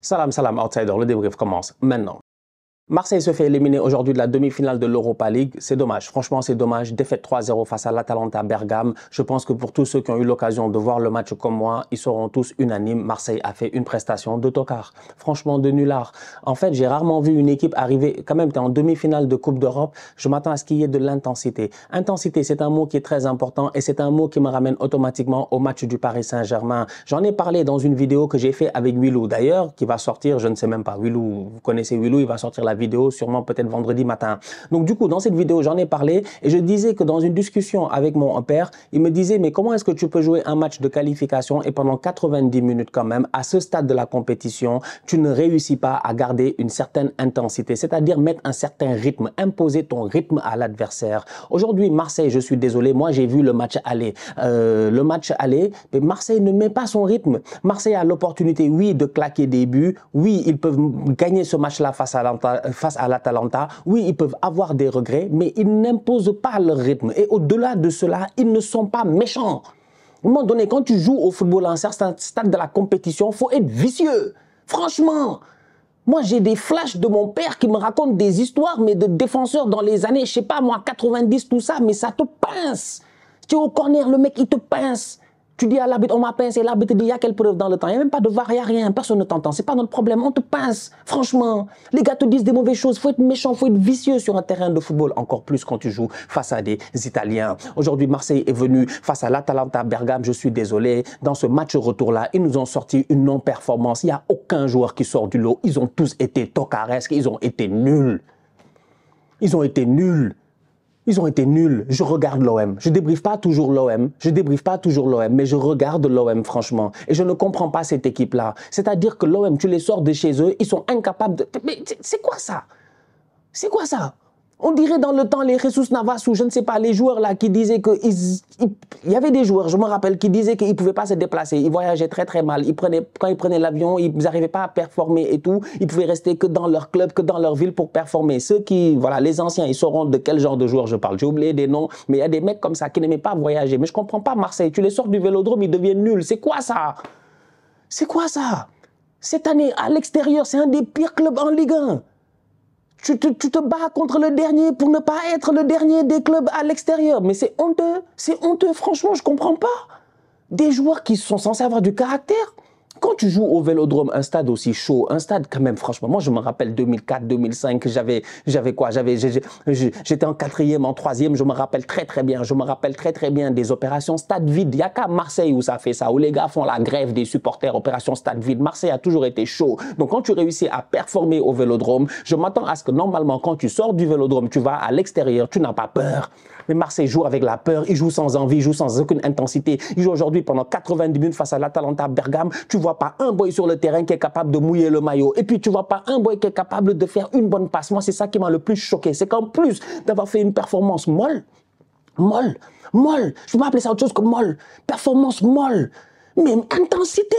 Salam, salam, outsider, le débrief commence maintenant. Marseille se fait éliminer aujourd'hui de la demi-finale de l'Europa League. C'est dommage. Franchement, c'est dommage. Défaite 3-0 face à l'Atalanta Bergame. Je pense que pour tous ceux qui ont eu l'occasion de voir le match comme moi, ils seront tous unanimes. Marseille a fait une prestation d'autocar, Franchement, de nullard. En fait, j'ai rarement vu une équipe arriver, quand même, en demi-finale de Coupe d'Europe. Je m'attends à ce qu'il y ait de l'intensité. Intensité, c'est un mot qui est très important et c'est un mot qui me ramène automatiquement au match du Paris Saint-Germain. J'en ai parlé dans une vidéo que j'ai fait avec Willou, d'ailleurs, qui va sortir, je ne sais même pas, Willou, vous connaissez Willou, il va sortir la vidéo sûrement peut-être vendredi matin. Donc du coup, dans cette vidéo, j'en ai parlé et je disais que dans une discussion avec mon père, il me disait mais comment est-ce que tu peux jouer un match de qualification et pendant 90 minutes quand même, à ce stade de la compétition, tu ne réussis pas à garder une certaine intensité, c'est-à-dire mettre un certain rythme, imposer ton rythme à l'adversaire. Aujourd'hui, Marseille, je suis désolé, moi j'ai vu le match aller. Euh, le match aller, mais Marseille ne met pas son rythme. Marseille a l'opportunité, oui, de claquer des buts, oui, ils peuvent gagner ce match-là face à euh, face à l'Atalanta. Oui, ils peuvent avoir des regrets, mais ils n'imposent pas leur rythme. Et au-delà de cela, ils ne sont pas méchants. À un moment donné, quand tu joues au football en stade de la compétition, il faut être vicieux. Franchement, moi, j'ai des flashs de mon père qui me raconte des histoires, mais de défenseurs dans les années, je sais pas, moi, 90, tout ça, mais ça te pince. Tu es au corner, le mec, il te pince. Tu dis à l'arbitre, on m'a pincé, l'arbitre dit, il y a quelle preuve dans le temps Il n'y a même pas de voir, il n'y a rien, personne ne t'entend, c'est pas notre problème, on te pince, franchement. Les gars te disent des mauvaises choses, faut être méchant, faut être vicieux sur un terrain de football, encore plus quand tu joues face à des Italiens. Aujourd'hui, Marseille est venu face à l'Atalanta Bergame, je suis désolé, dans ce match retour-là, ils nous ont sorti une non-performance, il n'y a aucun joueur qui sort du lot, ils ont tous été tocaresques, ils ont été nuls. Ils ont été nuls ils ont été nuls. Je regarde l'OM. Je débriefe pas toujours l'OM. Je débriefe pas toujours l'OM, mais je regarde l'OM franchement. Et je ne comprends pas cette équipe-là. C'est-à-dire que l'OM, tu les sors de chez eux, ils sont incapables de... Mais c'est quoi ça C'est quoi ça on dirait dans le temps les ressources Navas ou je ne sais pas, les joueurs là qui disaient que... il y avait des joueurs, je me rappelle, qui disaient qu'ils ne pouvaient pas se déplacer. Ils voyageaient très très mal. Ils prenaient, quand ils prenaient l'avion, ils n'arrivaient pas à performer et tout. Ils pouvaient rester que dans leur club, que dans leur ville pour performer. Ceux qui, voilà, les anciens, ils sauront de quel genre de joueurs je parle. J'ai oublié des noms, mais il y a des mecs comme ça qui n'aimaient pas voyager. Mais je ne comprends pas Marseille. Tu les sors du vélodrome, ils deviennent nuls. C'est quoi ça C'est quoi ça Cette année, à l'extérieur, c'est un des pires clubs en Ligue 1 tu te, bats contre le dernier pour ne pas être le dernier des clubs à l'extérieur. Mais c'est honteux, c'est honteux, franchement, je comprends pas. Des joueurs qui sont censés avoir du caractère, quand tu joues au Vélodrome, un stade aussi chaud, un stade quand même, franchement, moi je me rappelle 2004, 2005, j'avais, j'avais quoi J'avais, j'étais en quatrième, en troisième, je me rappelle très très bien, je me rappelle très très bien des opérations stade vide. Il n'y a qu'à Marseille où ça fait ça, où les gars font la grève des supporters, opération stade vide. Marseille a toujours été chaud. Donc quand tu réussis à performer au Vélodrome, je m'attends à ce que normalement quand tu sors du Vélodrome, tu vas à l'extérieur, tu n'as pas peur. Mais Marseille joue avec la peur, il joue sans envie, il joue sans aucune intensité. Il joue aujourd'hui pendant 90 minutes face à l'Atalanta Bergame. Tu vois pas un boy sur le terrain qui est capable de mouiller le maillot. Et puis tu vois pas un boy qui est capable de faire une bonne passe. Moi, c'est ça qui m'a le plus choqué. C'est qu'en plus d'avoir fait une performance molle, molle, molle, je peux pas appeler ça autre chose que molle, performance molle, Même intensité.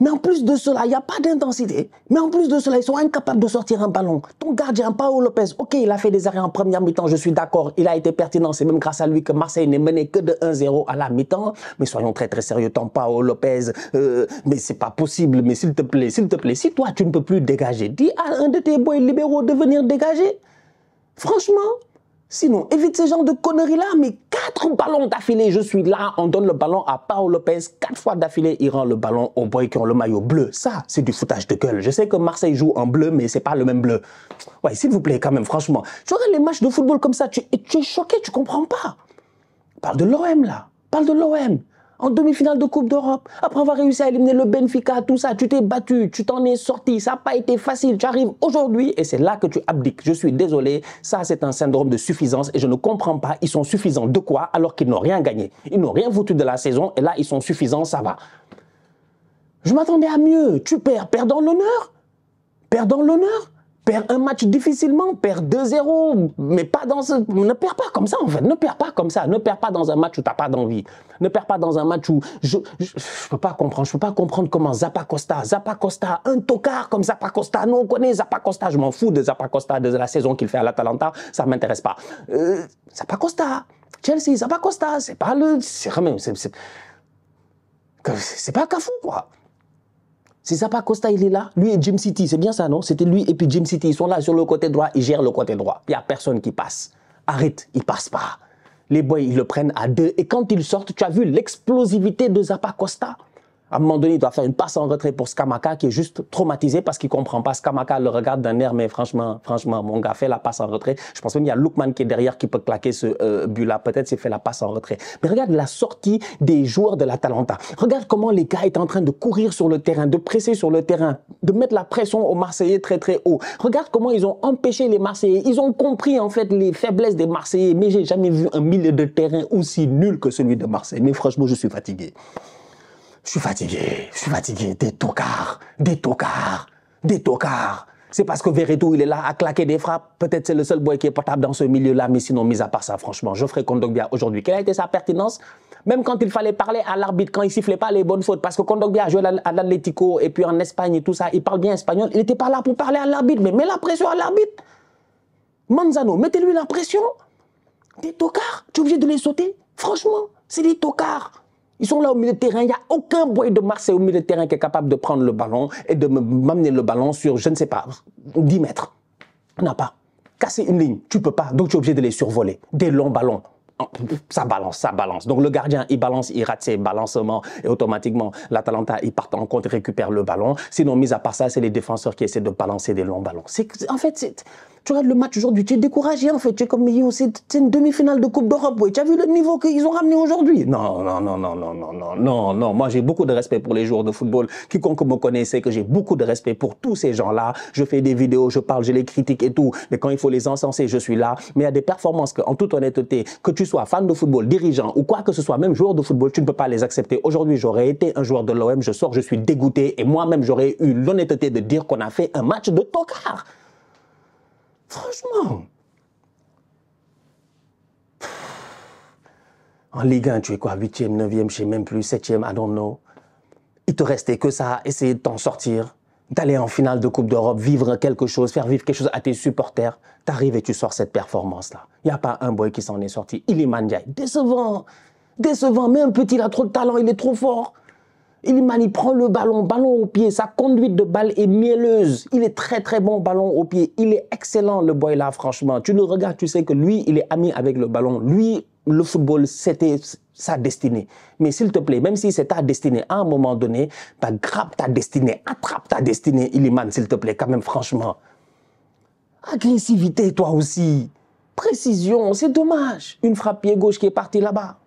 Mais en plus de cela, il n'y a pas d'intensité. Mais en plus de cela, ils sont incapables de sortir un ballon. Ton gardien, Paolo Lopez, ok, il a fait des arrêts en première mi-temps, je suis d'accord, il a été pertinent. C'est même grâce à lui que Marseille n'est mené que de 1-0 à la mi-temps. Mais soyons très très sérieux, ton Paolo Lopez, euh, mais c'est pas possible. Mais s'il te plaît, s'il te plaît, si toi tu ne peux plus dégager, dis à un de tes boys libéraux de venir dégager. Franchement, Sinon, évite ce genre de conneries-là, mais quatre ballons d'affilée, je suis là, on donne le ballon à Paolo Lopez, quatre fois d'affilée, il rend le ballon au boy qui ont le maillot bleu. Ça, c'est du foutage de gueule. Je sais que Marseille joue en bleu, mais c'est pas le même bleu. Ouais, s'il vous plaît, quand même, franchement. Tu vois, les matchs de football comme ça, tu, tu es choqué, tu comprends pas. Parle de l'OM, là. Parle de l'OM en demi-finale de Coupe d'Europe. Après avoir réussi à éliminer le Benfica, tout ça, tu t'es battu, tu t'en es sorti, ça n'a pas été facile. Tu arrives aujourd'hui et c'est là que tu abdiques. Je suis désolé, ça c'est un syndrome de suffisance et je ne comprends pas. Ils sont suffisants de quoi alors qu'ils n'ont rien gagné Ils n'ont rien foutu de la saison et là ils sont suffisants, ça va. Je m'attendais à mieux. Tu perds, perdant l'honneur. perdant l'honneur perd un match difficilement, perd 2-0, mais pas dans Ne perds pas comme ça, en fait. Ne perds pas comme ça. Ne perds pas dans un match où t'as pas d'envie. Ne perds pas dans un match où... Je, je, peux pas comprendre. Je peux pas comprendre comment Zappa Costa, un tocard comme Zappa Costa. Nous, on connaît Zappa Je m'en fous de Zapacosta, Costa, de la saison qu'il fait à l'Atalanta. Ça m'intéresse pas. Euh, Costa, Chelsea, Zapacosta, c'est pas le... C'est pas même... C'est quoi. C'est Zappa Costa, il est là. Lui et Jim City, c'est bien ça, non C'était lui et puis Jim City. Ils sont là sur le côté droit, ils gèrent le côté droit. Il n'y a personne qui passe. Arrête, il passe pas. Les boys, ils le prennent à deux. Et quand ils sortent, tu as vu l'explosivité de Zappa Costa à un moment donné, il doit faire une passe en retrait pour Skamaka qui est juste traumatisé parce qu'il comprend pas. Skamaka le regarde d'un air, mais franchement, franchement, mon gars fait la passe en retrait. Je pense même qu'il y a Lookman qui est derrière qui peut claquer ce euh, but-là. Peut-être s'est fait la passe en retrait. Mais regarde la sortie des joueurs de la l'Atalanta. Regarde comment les gars étaient en train de courir sur le terrain, de presser sur le terrain, de mettre la pression aux Marseillais très très haut. Regarde comment ils ont empêché les Marseillais. Ils ont compris en fait les faiblesses des Marseillais. Mais j'ai jamais vu un milieu de terrain aussi nul que celui de Marseille. Mais franchement, je suis fatigué. Je suis fatigué, je suis fatigué. Des tocards, des tocards, des tocards. C'est parce que Veretout, il est là à claquer des frappes. Peut-être c'est le seul boy qui est portable dans ce milieu-là, mais sinon, mis à part ça, franchement, je Geoffrey Kondogbia aujourd'hui, quelle a été sa pertinence Même quand il fallait parler à l'arbitre, quand il sifflait pas les bonnes fautes, parce que Kondogbia a joué à l'Atlético et puis en Espagne et tout ça, il parle bien espagnol, il n'était pas là pour parler à l'arbitre, mais mets la pression à l'arbitre. Manzano, mettez-lui la pression. Des tocards, tu es obligé de les sauter. Franchement, c'est des tocards. Ils sont là au milieu de terrain. Il n'y a aucun boy de Marseille au milieu de terrain qui est capable de prendre le ballon et de m'amener le ballon sur, je ne sais pas, 10 mètres. On n'a pas. Casser une ligne, tu peux pas. Donc, tu es obligé de les survoler. Des longs ballons. Oh, ça balance, ça balance. Donc le gardien, il balance, il rate ses balancements et automatiquement, l'Atalanta, il part en contre, récupère le ballon. Sinon, mis à part ça, c'est les défenseurs qui essaient de balancer des longs ballons. En fait, tu regardes le match aujourd'hui, tu es découragé en fait. Tu es comme, c'est une demi-finale de Coupe d'Europe, Tu as vu le niveau qu'ils ont ramené aujourd'hui Non, non, non, non, non, non, non, non, Moi, j'ai beaucoup de respect pour les joueurs de football. Quiconque me connaissait, que j'ai beaucoup de respect pour tous ces gens-là. Je fais des vidéos, je parle, je les critique et tout. Mais quand il faut les encenser, je suis là. Mais il y a des performances que, en toute honnêteté, que tu soit fan de football, dirigeant ou quoi que ce soit, même joueur de football, tu ne peux pas les accepter. Aujourd'hui, j'aurais été un joueur de l'OM, je sors, je suis dégoûté et moi-même, j'aurais eu l'honnêteté de dire qu'on a fait un match de tocard. Franchement. En Ligue 1, tu es quoi 8e, 9e, je ne sais même plus, 7e, I don't know. Il te restait que ça, essayer de t'en sortir d'aller en finale de Coupe d'Europe, vivre quelque chose, faire vivre quelque chose à tes supporters, t'arrives et tu sors cette performance-là. Il n'y a pas un boy qui s'en est sorti. Il est mandiaï. Décevant. Décevant. Même petit, il a trop de talent, il est trop fort. il prend le ballon, ballon au pied. Sa conduite de balle est mielleuse. Il est très, très bon ballon au pied. Il est excellent, le boy là, franchement. Tu le regardes, tu sais que lui, il est ami avec le ballon. Lui, le football, c'était sa destinée. Mais s'il te plaît, même si c'est ta destinée, à un moment donné, bah, grappe ta destinée, attrape ta destinée, Iliman, s'il te plaît, quand même, franchement. Agressivité, toi aussi. Précision, c'est dommage. Une frappe pied gauche qui est partie là-bas.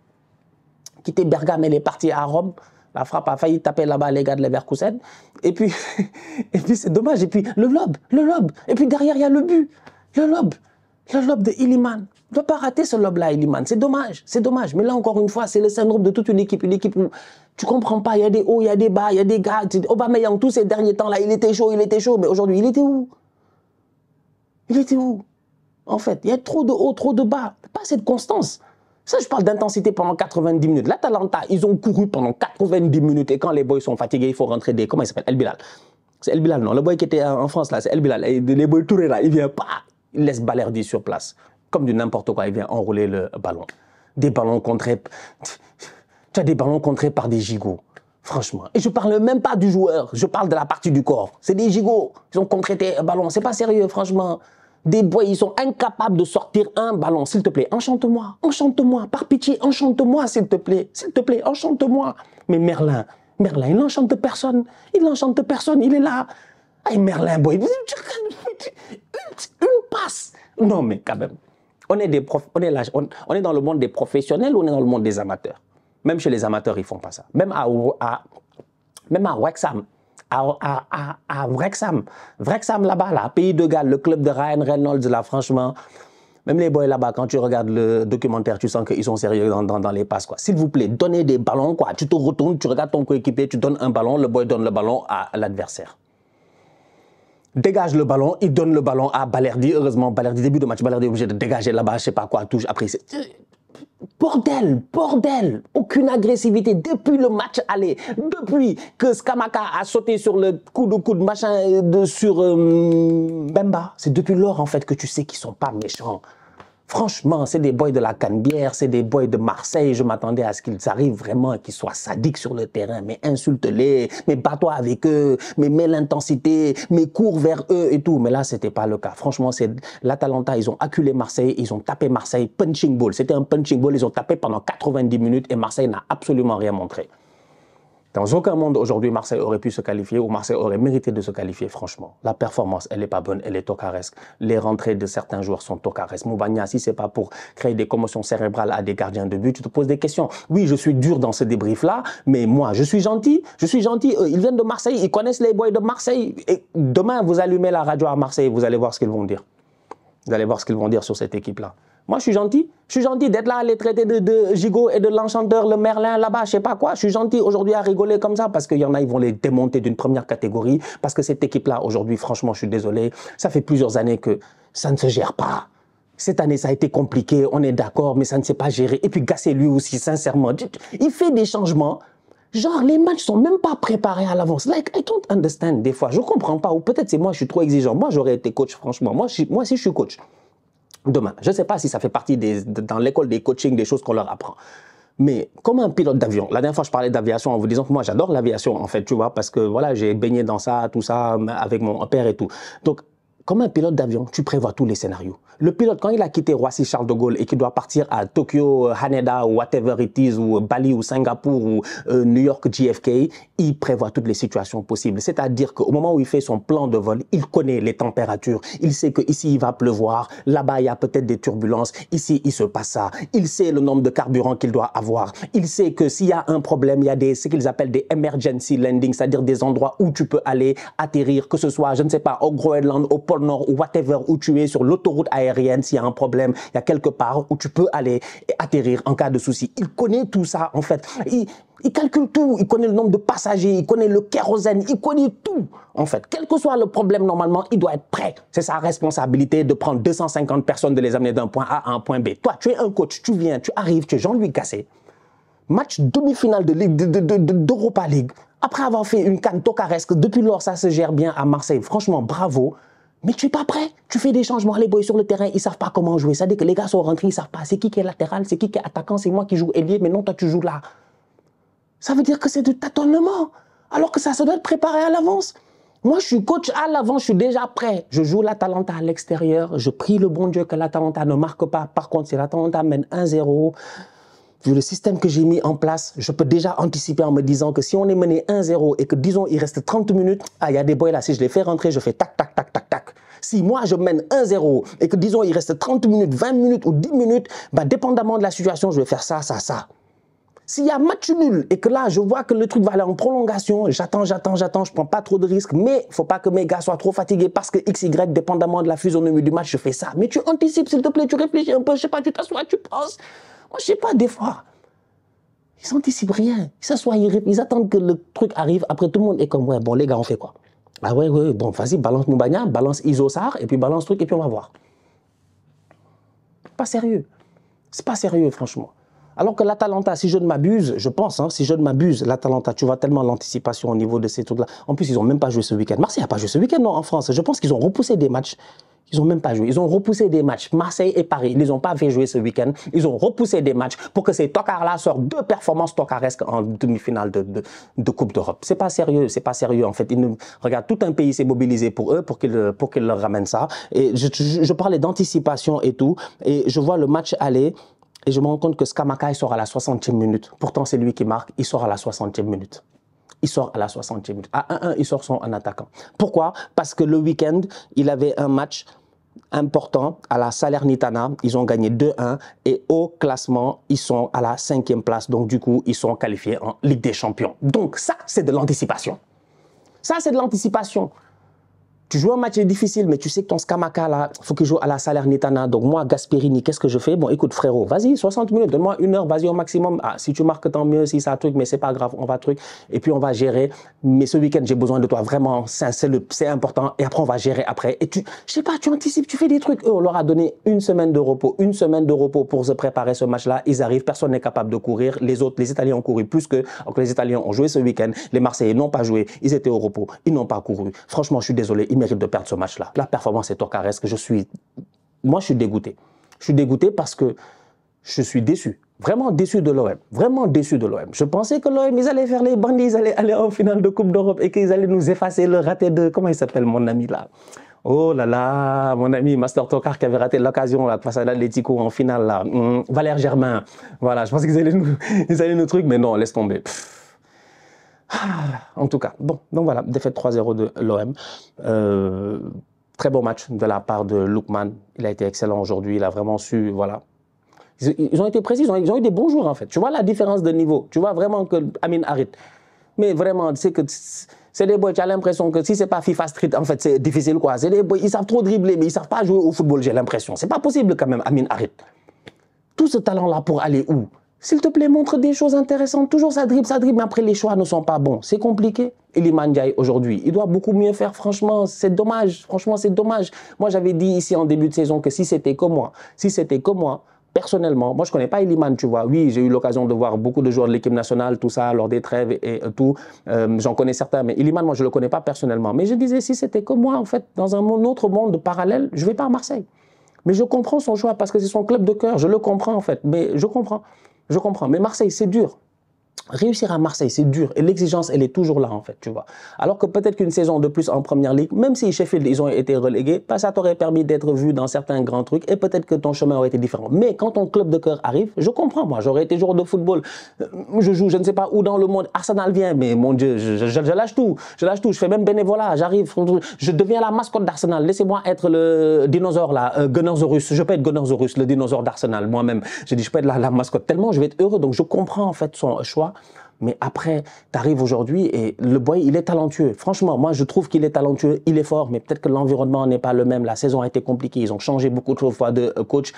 Quitter Bergame, elle est partie à Rome. La frappe a failli taper là-bas les gars de Leverkusen. Et puis, et puis c'est dommage. Et puis, le lobe, le lobe. Et puis derrière, il y a le but. Le lobe. Le lobe de Illiman. Ne doit pas rater ce lobe-là, Illiman. C'est dommage, c'est dommage. Mais là, encore une fois, c'est le syndrome de toute une équipe. Une équipe où tu comprends pas, il y a des hauts, il y a des bas, il y a des gars. a tous ces derniers temps-là, il était chaud, il était chaud. Mais aujourd'hui, il était où Il était où En fait, il y a trop de hauts, trop de bas. Pas assez de constance. Ça, je parle d'intensité pendant 90 minutes. L'Atalanta, ils ont couru pendant 90 minutes. Et quand les boys sont fatigués, il faut rentrer des... Comment il s'appelle El Bilal. C'est El Bilal, non Le boy qui était en France, là, c'est El Bilal. les boys Touré, là, il vient pas il laisse Balerdi sur place. Comme du n'importe quoi, il vient enrouler le ballon. Des ballons contrés. Tu as des ballons contrés par des gigots. Franchement. Et je parle même pas du joueur, je parle de la partie du corps. C'est des gigots. Ils ont contré tes ballons. C'est pas sérieux, franchement. Des boys, ils sont incapables de sortir un ballon. S'il te plaît, enchante-moi. Enchante-moi. Par pitié, enchante-moi, s'il te plaît. S'il te plaît, enchante-moi. Mais Merlin, Merlin, il n'enchante personne. Il n'enchante personne. Il est là. Merlin Boy. Une passe. Non, mais quand même. On est, on, est dans le monde des professionnels ou on est dans le monde des amateurs Même chez les amateurs, ils font pas ça. Même à, à Wrexham, à, Wrexham, Wrexham là-bas, pays de Galles, le club de Ryan Reynolds, là, franchement, même les boys là-bas, quand tu regardes le documentaire, tu sens qu'ils sont sérieux dans, les passes, quoi. S'il vous plaît, donnez des ballons, quoi. Tu te retournes, tu regardes ton coéquipier, tu donnes un ballon, le boy donne le ballon à l'adversaire dégage le ballon, il donne le ballon à Balerdi. Heureusement, Balerdi, début de match, Balerdi est obligé de dégager là-bas, je sais pas quoi, touche. Après, Bordel, bordel, aucune agressivité depuis le match aller, depuis que Skamaka a sauté sur le coup de coup de machin euh, de, sur euh, Bemba. C'est depuis lors en fait que tu sais qu'ils sont pas méchants. Franchement, c'est des boys de la Canebière, c'est des boys de Marseille. Je m'attendais à ce qu'ils arrivent vraiment, qu'ils soient sadiques sur le terrain. Mais insulte-les, mais bats-toi avec eux, mais mets l'intensité, mais cours vers eux et tout. Mais là, c'était pas le cas. Franchement, c'est l'Atalanta, ils ont acculé Marseille, ils ont tapé Marseille, punching ball. C'était un punching ball, ils ont tapé pendant 90 minutes et Marseille n'a absolument rien montré. Dans aucun monde aujourd'hui, Marseille aurait pu se qualifier ou Marseille aurait mérité de se qualifier, franchement. La performance, elle n'est pas bonne, elle est tocaresque. Les rentrées de certains joueurs sont tocaresques. Moubagna, si n'est pas pour créer des commotions cérébrales à des gardiens de but, tu te poses des questions. Oui, je suis dur dans ce débrief-là, mais moi, je suis gentil. Je suis gentil. Euh, ils viennent de Marseille, ils connaissent les boys de Marseille. Et demain, vous allumez la radio à Marseille, vous allez voir ce qu'ils vont dire. Vous allez voir ce qu'ils vont dire sur cette équipe-là. Moi, je suis gentil. Je suis gentil d'être là à les traiter de, gigot et de l'enchanteur, le Merlin là-bas, je sais pas quoi. Je suis gentil aujourd'hui à rigoler comme ça parce qu'il y en a, ils vont les démonter d'une première catégorie. Parce que cette équipe-là, aujourd'hui, franchement, je suis désolé. Ça fait plusieurs années que ça ne se gère pas. Cette année, ça a été compliqué, on est d'accord, mais ça ne s'est pas géré. Et puis Gassé, lui aussi, sincèrement, il fait des changements. Genre, les matchs sont même pas préparés à l'avance. Like, I don't understand des fois. Je comprends pas. Ou peut-être c'est moi, je suis trop exigeant. Moi, j'aurais été coach, franchement. Moi, moi, si je suis coach, demain. Je ne sais pas si ça fait partie dans l'école des coachings, des choses qu'on leur apprend. Mais comme un pilote d'avion, la dernière fois je parlais d'aviation en vous disant que moi j'adore l'aviation en fait, tu vois, parce que voilà, j'ai baigné dans ça, tout ça, avec mon père et tout. Donc comme un pilote d'avion, tu prévois tous les scénarios. Le pilote, quand il a quitté Roissy Charles de Gaulle et qu'il doit partir à Tokyo, Haneda, ou whatever it is, ou Bali, ou Singapour, ou euh, New York, JFK, il prévoit toutes les situations possibles. C'est-à-dire qu'au moment où il fait son plan de vol, il connaît les températures. Il sait qu'ici, il va pleuvoir. Là-bas, il y a peut-être des turbulences. Ici, il se passe ça. Il sait le nombre de carburant qu'il doit avoir. Il sait que s'il y a un problème, il y a des, ce qu'ils appellent des emergency landings, c'est-à-dire des endroits où tu peux aller atterrir, que ce soit, je ne sais pas, au Groenland, au pôle nord ou whatever où tu es sur l'autoroute aérienne, s'il y a un problème, il y a quelque part où tu peux aller et atterrir en cas de souci. Il connaît tout ça en fait. Il, calcule tout. Il connaît le nombre de passagers, il connaît le kérosène, il connaît tout. En fait, quel que soit le problème, normalement, il doit être prêt. C'est sa responsabilité de prendre 250 personnes, de les amener d'un point A à un point B. Toi, tu es un coach, tu viens, tu arrives, tu es Jean-Louis Cassé. Match demi-finale de Ligue, d'Europa de, League. Après avoir fait une canne tocaresque, depuis lors, ça se gère bien à Marseille. Franchement, bravo. Mais tu n'es pas prêt. Tu fais des changements. Les boys sur le terrain, ils ne savent pas comment jouer. Ça veut dire que les gars sont rentrés, ils ne savent pas. C'est qui qui est latéral, c'est qui qui est attaquant, c'est moi qui joue ailier, mais non, toi, tu joues là. Ça veut dire que c'est du tâtonnement. Alors que ça, ça doit être préparé à l'avance. Moi, je suis coach à l'avance, je suis déjà prêt. Je joue l'Atalanta à l'extérieur. Je prie le bon Dieu que l'Atalanta ne marque pas. Par contre, si l'Atalanta mène 1-0, vu le système que j'ai mis en place, je peux déjà anticiper en me disant que si on est mené 1-0 et que, disons, il reste 30 minutes, ah, il y a des boys là, si je les fais rentrer, je fais tac, tac, tac, tac, si moi, je mène 1-0 et que, disons, il reste 30 minutes, 20 minutes ou 10 minutes, bah, dépendamment de la situation, je vais faire ça, ça, ça. S'il y a match nul et que là, je vois que le truc va aller en prolongation, j'attends, j'attends, j'attends, je prends pas trop de risques, mais faut pas que mes gars soient trop fatigués parce que XY, dépendamment de la physionomie du match, je fais ça. Mais tu anticipes, s'il te plaît, tu réfléchis un peu, je sais pas, tu t'assois, tu penses. Moi, je sais pas, des fois. Ils anticipent rien. Ils s'assoient, ils, ils attendent que le truc arrive. Après, tout le monde est comme, ouais, bon, les gars, on fait quoi? Ah ouais, ouais, bon, vas-y, balance Moubania, balance Isosar, et puis balance truc, et puis on va voir. Pas sérieux. C'est pas sérieux, franchement. Alors que l'Atalanta, si je ne m'abuse, je pense, hein, si je ne m'abuse, l'Atalanta, tu vois tellement l'anticipation au niveau de ces trucs-là. En plus, ils n'ont même pas joué ce week-end. Marseille n'a pas joué ce week-end, non, en France. Je pense qu'ils ont repoussé des matchs. Ils n'ont même pas joué. Ils ont repoussé des matchs. Marseille et Paris, ils ne les ont pas fait jouer ce week-end. Ils ont repoussé des matchs pour que ces tocards-là sortent deux performances tocaresques en demi-finale de, de, Coupe d'Europe. C'est pas sérieux. C'est pas sérieux, en fait. Ils Regarde, tout un pays s'est mobilisé pour eux, pour qu'ils pour leur ramènent ça. Et je, je, parlais d'anticipation et tout. Et je vois le match aller. Et je me rends compte que Skamaka, sort à la 60e minute. Pourtant, c'est lui qui marque. Il sort à la 60e minute il sort à la 60e minute. À 1-1, il sort son attaquant. Pourquoi Parce que le week-end, il avait un match important à la Salernitana. Ils ont gagné 2-1 et au classement, ils sont à la cinquième place. Donc, du coup, ils sont qualifiés en Ligue des Champions. Donc, ça, c'est de l'anticipation. Ça, c'est de l'anticipation tu joues un match difficile, mais tu sais que ton Scamaca, là, faut qu'il joue à la Salernitana. Donc, moi, Gasperini, qu'est-ce que je fais Bon, écoute, frérot, vas-y, 60 minutes, donne-moi une heure, vas-y au maximum. Ah, si tu marques, tant mieux, si ça truc, mais c'est pas grave, on va truc. Et puis, on va gérer. Mais ce week-end, j'ai besoin de toi, vraiment, c'est important. Et après, on va gérer après. Et tu, je sais pas, tu anticipes, tu fais des trucs. on leur a donné une semaine de repos, une semaine de repos pour se préparer ce match-là. Ils arrivent, personne n'est capable de courir. Les autres, les Italiens ont couru plus que, les Italiens ont joué ce week-end. Les Marseillais n'ont pas joué. Ils étaient au repos. Ils n'ont pas couru. Franchement, je suis désolé mérite de perdre ce match-là. La performance est tocaresque. Je suis, moi, je suis dégoûté. Je suis dégoûté parce que je suis déçu. Vraiment déçu de l'OM. Vraiment déçu de l'OM. Je pensais que l'OM, ils allaient faire les bandits, ils allaient aller en finale de Coupe d'Europe et qu'ils allaient nous effacer le raté de. Comment il s'appelle, mon ami, là Oh là là, mon ami Master Tokar qui avait raté l'occasion face à l'Atletico en finale, là. Hmm, Valère Germain. Voilà, je pensais qu'ils allaient, nous, ils allaient nous truc, mais non, laisse tomber. Ah, en tout cas, bon, donc voilà, défaite 3-0 de l'OM. Euh, très beau match de la part de Lookman. Il a été excellent aujourd'hui. Il a vraiment su, voilà. Ils, ont été précis, ils ont, eu des bons jours en fait. Tu vois la différence de niveau. Tu vois vraiment que Amin Harit, Mais vraiment, c'est que c'est des boys, tu as l'impression que si c'est pas FIFA Street, en fait, c'est difficile quoi. C'est des boys, ils savent trop dribbler, mais ils savent pas jouer au football, j'ai l'impression. C'est pas possible quand même, Amin Harit. Tout ce talent-là pour aller où s'il te plaît, montre des choses intéressantes. Toujours ça dribble, ça dribble, mais après les choix ne sont pas bons. C'est compliqué. Eliman Diaye aujourd'hui, il doit beaucoup mieux faire, franchement, c'est dommage, franchement c'est dommage. Moi j'avais dit ici en début de saison que si c'était comme moi, si c'était comme moi, personnellement, moi je ne connais pas Eliman, tu vois. Oui, j'ai eu l'occasion de voir beaucoup de joueurs de l'équipe nationale, tout ça, lors des trêves et, euh, tout. Euh, j'en connais certains, mais Eliman, moi je ne le connais pas personnellement. Mais je disais, si c'était comme moi, en fait, dans un autre monde parallèle, je ne vais pas à Marseille. Mais je comprends son choix parce que c'est son club de cœur, je le comprends en fait, mais je comprends. Je comprends. Mais Marseille, c'est dur. Réussir à Marseille, c'est dur et l'exigence, elle est toujours là en fait, tu vois. Alors que peut-être qu'une saison de plus en première ligue, même si Sheffield, ils ont été relégués, bah, ça t'aurait permis d'être vu dans certains grands trucs et peut-être que ton chemin aurait été différent. Mais quand ton club de cœur arrive, je comprends, moi, j'aurais été joueur de football. Euh, je joue, je ne sais pas où dans le monde. Arsenal vient, mais mon Dieu, je, lâche tout. Je lâche tout. Je fais même bénévolat. J'arrive, je deviens la mascotte d'Arsenal. Laissez-moi être le dinosaure là, euh, Je peux être Gunnersaurus, le dinosaure d'Arsenal moi-même. J'ai dit, je peux être la, la mascotte tellement, je vais être heureux. Donc je comprends en fait son choix. Mais après, tu arrives aujourd'hui et le boy, il est talentueux. Franchement, moi, je trouve qu'il est talentueux, il est fort, mais peut-être que l'environnement n'est pas le même. La saison a été compliquée, ils ont changé beaucoup de fois de euh, coach.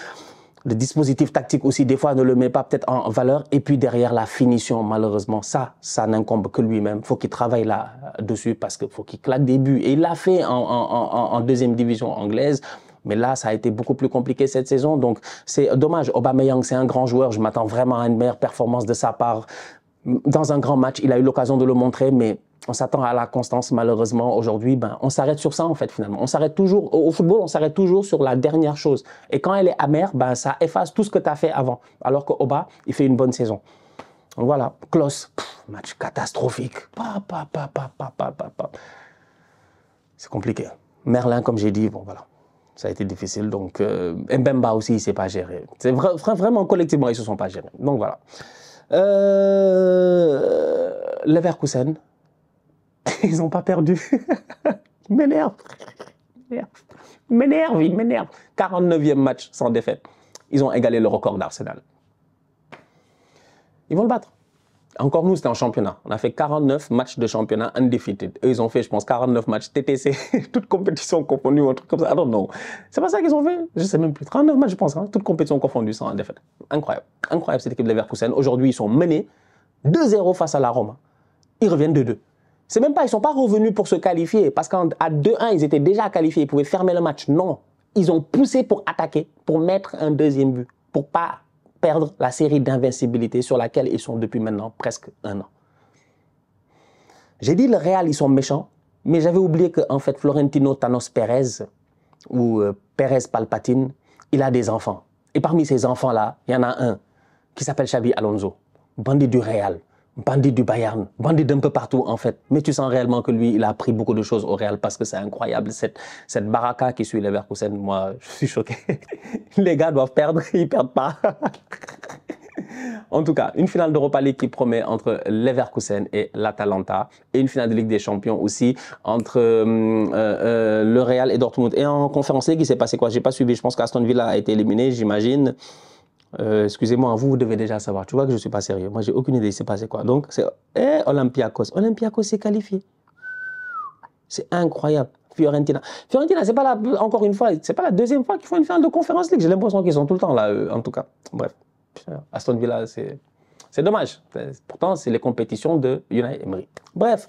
Le dispositif tactique aussi, des fois, ne le met pas peut-être en valeur. Et puis derrière, la finition, malheureusement, ça, ça n'incombe que lui-même. Faut qu'il travaille là-dessus euh, parce qu'il faut qu'il claque des buts. Et il l'a fait en, en deuxième division anglaise. Mais là, ça a été beaucoup plus compliqué cette saison. Donc, c'est dommage. Aubameyang, c'est un grand joueur. Je m'attends vraiment à une meilleure performance de sa part dans un grand match, il a eu l'occasion de le montrer, mais on s'attend à la constance. Malheureusement, aujourd'hui, ben, on s'arrête sur ça, en fait, finalement. On s'arrête toujours, au football, on s'arrête toujours sur la dernière chose. Et quand elle est amère, ben, ça efface tout ce que tu as fait avant. Alors que bas, il fait une bonne saison. Voilà, Klaus, match catastrophique. C'est compliqué. Merlin, comme j'ai dit, bon, voilà. Ça a été difficile. Donc, euh, Mbemba aussi, il ne s'est pas géré. C'est vraiment, collectivement, ils ne se sont pas gérés. Donc, voilà. Euh, Leverkusen, ils n'ont pas perdu. il m'énerve. Il m'énerve, m'énerve. 49e match sans défaite. Ils ont égalé le record d'Arsenal. Ils vont le battre encore nous, c'était en championnat. On a fait 49 matchs de championnat undefeated. Eux, ils ont fait, je pense, 49 matchs TTC, Toute compétition confondues ou un truc comme ça. I don't know. C'est pas ça qu'ils ont fait. Je sais même plus. 39 matchs, je pense, hein. toutes compétitions confondues sans défaite. Incroyable. Incroyable, cette équipe de Leverkusen. Aujourd'hui, ils sont menés 2-0 face à la Rome. Ils reviennent de 2 C'est même pas, ils sont pas revenus pour se qualifier. Parce qu'à 2-1, ils étaient déjà qualifiés. Ils pouvaient fermer le match. Non. Ils ont poussé pour attaquer, pour mettre un deuxième but, pour pas perdre la série d'invincibilité sur laquelle ils sont depuis maintenant presque un an. J'ai dit le Real, ils sont méchants, mais j'avais oublié qu'en en fait, Florentino Thanos Pérez, ou euh, Perez Pérez Palpatine, il a des enfants. Et parmi ces enfants-là, il y en a un qui s'appelle Xavi Alonso, bandit du Real bandit du Bayern, bandit d'un peu partout en fait. Mais tu sens réellement que lui, il a appris beaucoup de choses au Real parce que c'est incroyable. Cette, cette baraka qui suit les Leverkusen, moi, je suis choqué. les gars doivent perdre, ils perdent pas. en tout cas, une finale d'Europa League qui promet entre Leverkusen et l'Atalanta et une finale de Ligue des Champions aussi entre euh, euh, le Real et Dortmund. Et en conférence, qui s'est passé quoi J'ai pas suivi. Je pense qu'Aston Villa a été éliminé, j'imagine. Euh, excusez-moi, vous, vous devez déjà savoir. Tu vois que je ne suis pas sérieux. Moi, j'ai aucune idée. Il s'est passé quoi. Donc, c'est eh, Olympiakos. Olympiakos s'est qualifié. C'est incroyable. Fiorentina. Fiorentina, c'est pas la, encore une fois, c'est pas la deuxième fois qu'ils font une finale de conférence J'ai l'impression qu'ils sont tout le temps là, en tout cas. Bref. Aston Villa, c'est. C'est dommage. Pourtant, c'est les compétitions de United Emery. Bref,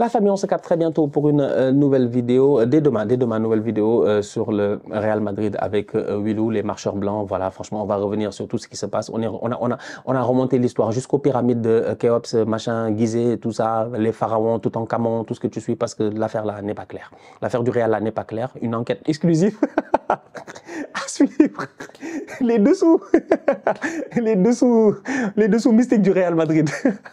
la famille, on se capte très bientôt pour une euh, nouvelle vidéo, euh, dès demain, dès demain, nouvelle vidéo euh, sur le Real Madrid avec Willou, les marcheurs blancs. Voilà, franchement, on va revenir sur tout ce qui se passe. On, est, on, a, on, a, on a, remonté l'histoire jusqu'aux pyramides de Khéops, machin, Gizeh, tout ça, les pharaons, tout en camon, tout ce que tu suis, parce que l'affaire là n'est pas claire. L'affaire du Real là n'est pas claire. Une enquête exclusive. suivre les dessous, les dessous, les dessous mystiques du Real Madrid.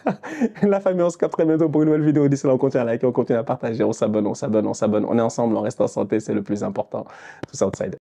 La famille, on se capte très bientôt pour une nouvelle vidéo. D'ici là, on continue à liker, on continue à partager, on s'abonne, on s'abonne, on s'abonne. On est ensemble, on reste en santé, c'est le plus important. tout ça, outside.